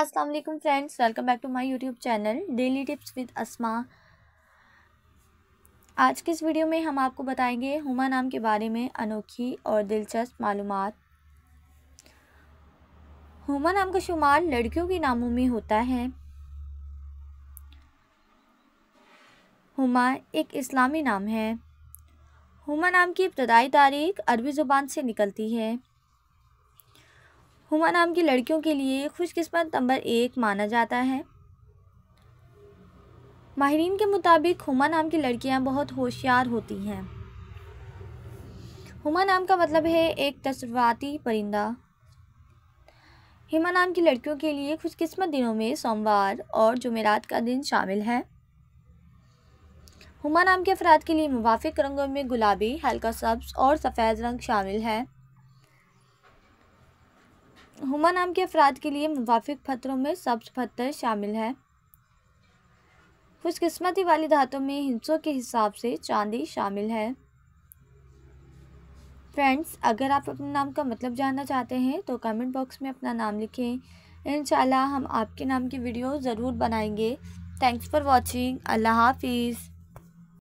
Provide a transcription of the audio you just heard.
अस्सलाम वालेकुम friends welcome back to my YouTube channel daily tips with Asma आज के इस वीडियो में हम आपको बताएंगे हुमा नाम के बारे में अनोखी और दिलचस्प मालूम हुमा नाम का शुमार लड़कियों के नामों में होता है हुमा एक इस्लामी नाम है हुमा नाम की इब्तदाई तारीख अरबी ज़ुबान से निकलती है हुमा नाम की लड़कियों के लिए खुशकस्मत नंबर एक माना जाता है माहरीन के मुताबिक हुमा नाम की लड़कियां बहुत होशियार होती हैं हुमा नाम का मतलब है एक तस्वती परिंदा हिमा नाम की लड़कियों के लिए खुशकस्मत दिनों में सोमवार और जुमेरात का दिन शामिल है हुमा नाम के अफराद के लिए मुवाफिक रंगों में गुलाबी हल्का सब्ज और सफ़ेद रंग शामिल है हुमा नाम के अफराद के लिए मुवाफिक पत्थरों में सब्ज पत्थर शामिल है ख़ुशकस्मती वाली धातों में हिंसों के हिसाब से चांदी शामिल है फ्रेंड्स अगर आप अपने नाम का मतलब जानना चाहते हैं तो कमेंट बॉक्स में अपना नाम लिखें इन हम आपके नाम की वीडियो ज़रूर बनाएंगे थैंक्स फॉर वॉचिंग अल्लाह हाफिज़